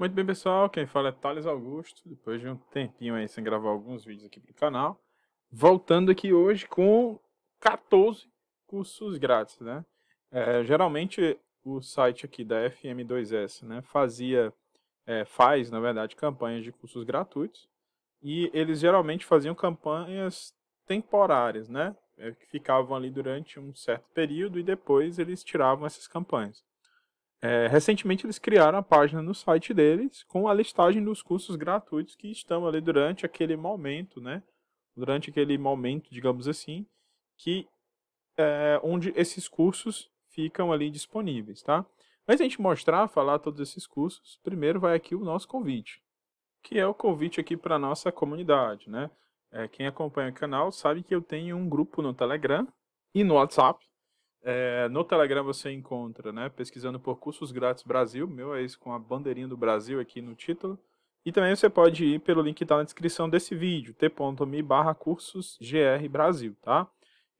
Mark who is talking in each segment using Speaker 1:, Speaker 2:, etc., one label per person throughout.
Speaker 1: Muito bem, pessoal. Quem fala é Thales Augusto. Depois de um tempinho aí sem gravar alguns vídeos aqui pro canal. Voltando aqui hoje com 14 cursos grátis, né? É, geralmente o site aqui da FM2S, né, fazia, é, faz, na verdade, campanhas de cursos gratuitos. E eles geralmente faziam campanhas temporárias, né? É, que ficavam ali durante um certo período e depois eles tiravam essas campanhas. É, recentemente eles criaram a página no site deles com a listagem dos cursos gratuitos que estão ali durante aquele momento, né? Durante aquele momento, digamos assim, que é, onde esses cursos ficam ali disponíveis, tá? Mas a gente mostrar, falar todos esses cursos, primeiro vai aqui o nosso convite, que é o convite aqui para nossa comunidade, né? É, quem acompanha o canal sabe que eu tenho um grupo no Telegram e no WhatsApp é, no Telegram você encontra, né? Pesquisando por cursos grátis Brasil, meu é isso com a bandeirinha do Brasil aqui no título. E também você pode ir pelo link que está na descrição desse vídeo, t.me barra cursos GR Brasil, tá?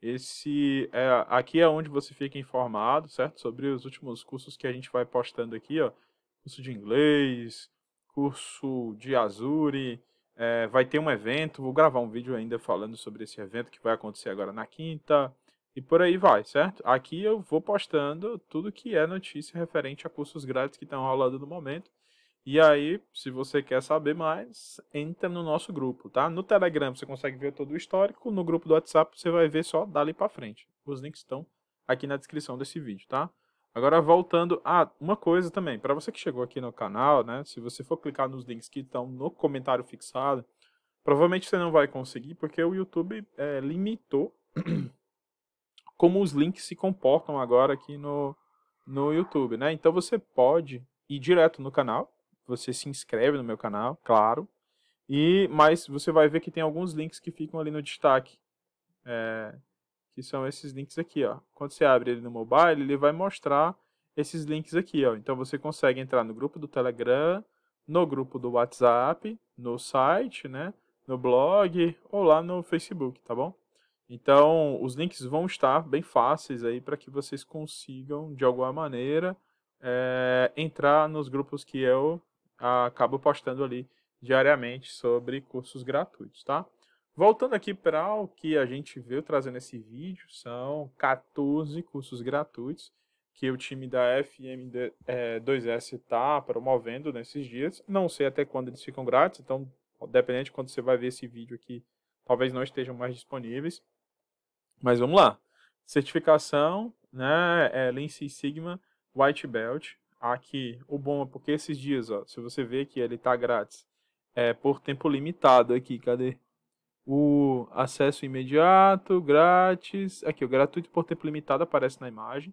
Speaker 1: Esse é, aqui é onde você fica informado, certo? Sobre os últimos cursos que a gente vai postando aqui, ó. Curso de inglês, curso de Azure, é, vai ter um evento, vou gravar um vídeo ainda falando sobre esse evento que vai acontecer agora na quinta. E por aí vai, certo? Aqui eu vou postando tudo que é notícia referente a cursos grátis que estão rolando no momento. E aí, se você quer saber mais, entra no nosso grupo, tá? No Telegram você consegue ver todo o histórico, no grupo do WhatsApp você vai ver só dali para frente. Os links estão aqui na descrição desse vídeo, tá? Agora voltando a uma coisa também, para você que chegou aqui no canal, né? Se você for clicar nos links que estão no comentário fixado, provavelmente você não vai conseguir porque o YouTube é, limitou como os links se comportam agora aqui no, no YouTube, né? Então você pode ir direto no canal, você se inscreve no meu canal, claro, e mas você vai ver que tem alguns links que ficam ali no destaque, é, que são esses links aqui, ó. Quando você abre ele no mobile, ele vai mostrar esses links aqui, ó. Então você consegue entrar no grupo do Telegram, no grupo do WhatsApp, no site, né? No blog ou lá no Facebook, tá bom? Então, os links vão estar bem fáceis aí para que vocês consigam, de alguma maneira, é, entrar nos grupos que eu acabo postando ali diariamente sobre cursos gratuitos, tá? Voltando aqui para o que a gente veio trazendo esse vídeo, são 14 cursos gratuitos que o time da FM2S eh, está promovendo nesses dias. Não sei até quando eles ficam grátis, então, dependente de quando você vai ver esse vídeo aqui, talvez não estejam mais disponíveis. Mas vamos lá. Certificação, né? É Lean Sigma White Belt. Aqui, o bom é porque esses dias, ó, se você ver que ele tá grátis, é por tempo limitado aqui, cadê? O acesso imediato, grátis, aqui o gratuito por tempo limitado aparece na imagem.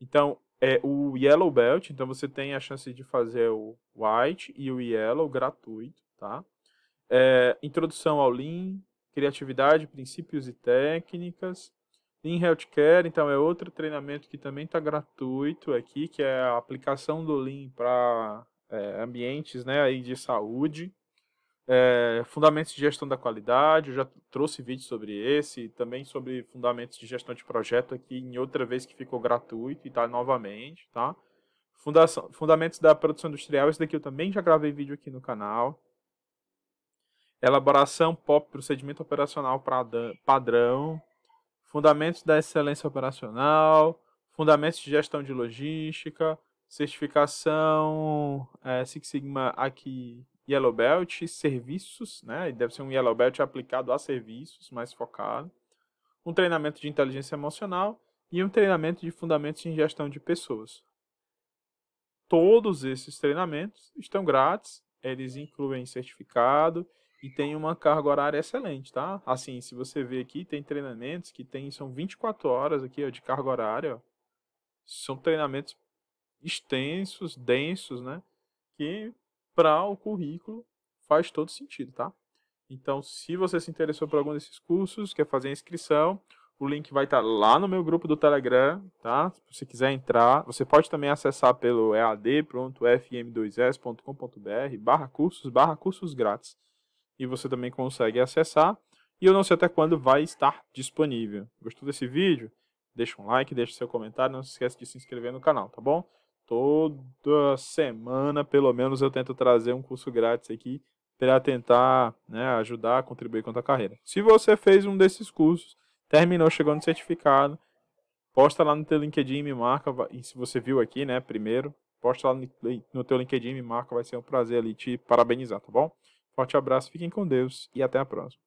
Speaker 1: Então, é o Yellow Belt, então você tem a chance de fazer o White e o Yellow gratuito, tá? É, introdução ao Lean, Criatividade, princípios e técnicas. Lean Healthcare, então, é outro treinamento que também está gratuito aqui, que é a aplicação do Lean para é, ambientes né, aí de saúde. É, fundamentos de gestão da qualidade, eu já trouxe vídeo sobre esse, também sobre fundamentos de gestão de projeto aqui em outra vez que ficou gratuito e está novamente, tá? Fundação, fundamentos da produção industrial, esse daqui eu também já gravei vídeo aqui no canal elaboração POP, procedimento operacional padrão, fundamentos da excelência operacional, fundamentos de gestão de logística, certificação é, Six Sigma aqui Yellow Belt, serviços, né? E deve ser um Yellow Belt aplicado a serviços, mais focado. Um treinamento de inteligência emocional e um treinamento de fundamentos em gestão de pessoas. Todos esses treinamentos estão grátis, eles incluem certificado e tem uma carga horária excelente, tá? Assim, se você ver aqui, tem treinamentos que tem, são 24 horas aqui ó, de carga horária. Ó. São treinamentos extensos, densos, né? Que para o currículo faz todo sentido, tá? Então, se você se interessou por algum desses cursos, quer fazer a inscrição, o link vai estar tá lá no meu grupo do Telegram, tá? Se você quiser entrar, você pode também acessar pelo ead.fm2s.com.br barra cursos, barra cursos grátis e você também consegue acessar. E eu não sei até quando vai estar disponível. Gostou desse vídeo? Deixa um like, deixa seu comentário, não se esquece de se inscrever no canal, tá bom? Toda semana, pelo menos, eu tento trazer um curso grátis aqui para tentar né, ajudar, contribuir com a tua carreira. Se você fez um desses cursos, terminou, chegou no certificado, posta lá no teu LinkedIn, me marca, e se você viu aqui, né, primeiro, posta lá no teu LinkedIn, me marca, vai ser um prazer ali te parabenizar, tá bom? Forte abraço, fiquem com Deus e até a próxima.